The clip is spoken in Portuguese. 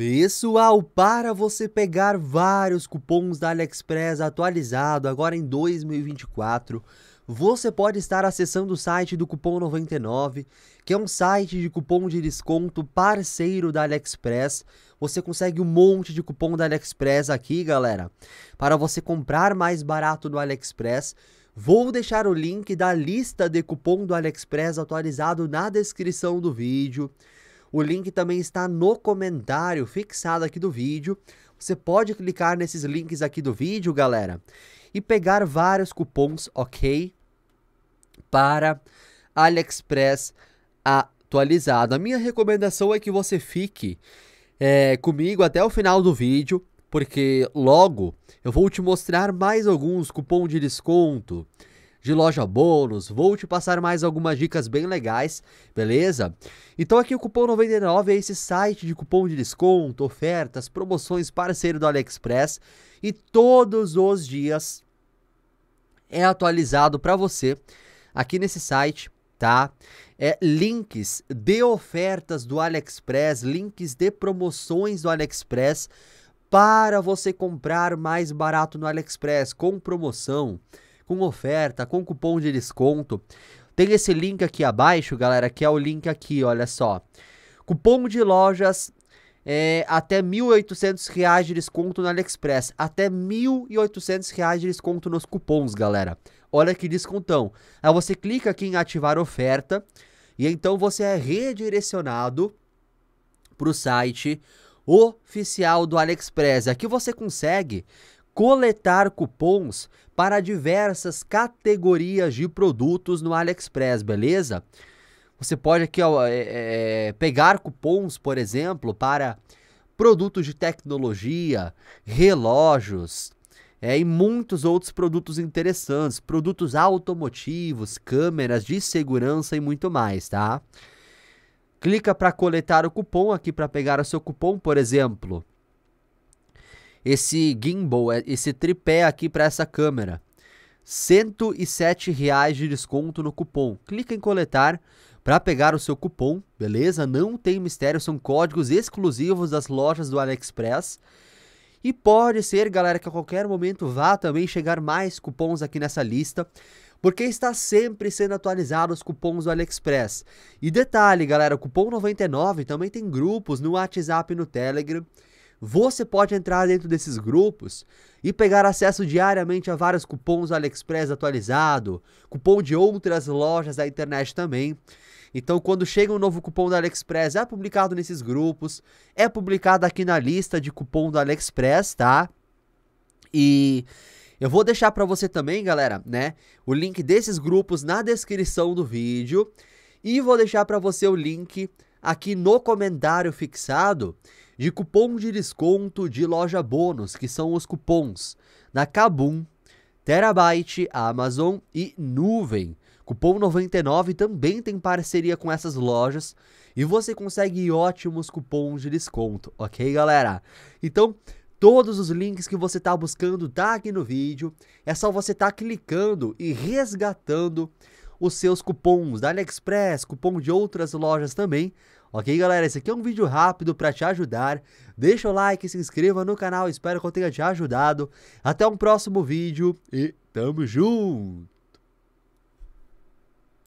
Pessoal, para você pegar vários cupons da AliExpress atualizado agora em 2024, você pode estar acessando o site do Cupom 99, que é um site de cupom de desconto parceiro da AliExpress. Você consegue um monte de cupom da AliExpress aqui, galera, para você comprar mais barato no AliExpress. Vou deixar o link da lista de cupom do AliExpress atualizado na descrição do vídeo. O link também está no comentário fixado aqui do vídeo. Você pode clicar nesses links aqui do vídeo, galera, e pegar vários cupons, ok? Para AliExpress atualizado. A minha recomendação é que você fique é, comigo até o final do vídeo, porque logo eu vou te mostrar mais alguns cupom de desconto de loja bônus, vou te passar mais algumas dicas bem legais, beleza? Então aqui o cupom 99 é esse site de cupom de desconto, ofertas, promoções, parceiro do AliExpress e todos os dias é atualizado para você aqui nesse site, tá? É, links de ofertas do AliExpress, links de promoções do AliExpress para você comprar mais barato no AliExpress com promoção com oferta, com cupom de desconto. Tem esse link aqui abaixo, galera, que é o link aqui, olha só. Cupom de lojas é, até R$ 1.800 de desconto no AliExpress. Até R$ 1.800 de desconto nos cupons, galera. Olha que descontão. Aí você clica aqui em ativar oferta e então você é redirecionado para o site oficial do AliExpress. Aqui você consegue coletar cupons para diversas categorias de produtos no AliExpress, beleza? Você pode aqui ó, é, é, pegar cupons, por exemplo, para produtos de tecnologia, relógios é, e muitos outros produtos interessantes, produtos automotivos, câmeras de segurança e muito mais, tá? Clica para coletar o cupom aqui para pegar o seu cupom, por exemplo, esse gimbal, é, esse tripé aqui para essa câmera. R$ de desconto no cupom. Clica em coletar para pegar o seu cupom, beleza? Não tem mistério, são códigos exclusivos das lojas do AliExpress. E pode ser, galera, que a qualquer momento vá também chegar mais cupons aqui nessa lista, porque está sempre sendo atualizado os cupons do AliExpress. E detalhe, galera, o cupom 99 também tem grupos no WhatsApp e no Telegram você pode entrar dentro desses grupos e pegar acesso diariamente a vários cupons AliExpress atualizado, cupom de outras lojas da internet também. Então, quando chega um novo cupom da AliExpress, é publicado nesses grupos, é publicado aqui na lista de cupom da AliExpress, tá? E eu vou deixar para você também, galera, né, o link desses grupos na descrição do vídeo e vou deixar para você o link aqui no comentário fixado de cupom de desconto de loja bônus, que são os cupons da Kabum, Terabyte, Amazon e Nuvem. Cupom 99 também tem parceria com essas lojas e você consegue ótimos cupons de desconto, ok, galera? Então, todos os links que você está buscando tá aqui no vídeo. É só você estar tá clicando e resgatando os seus cupons da AliExpress, cupom de outras lojas também, Ok, galera? Esse aqui é um vídeo rápido para te ajudar. Deixa o like, se inscreva no canal, espero que eu tenha te ajudado. Até um próximo vídeo e tamo junto!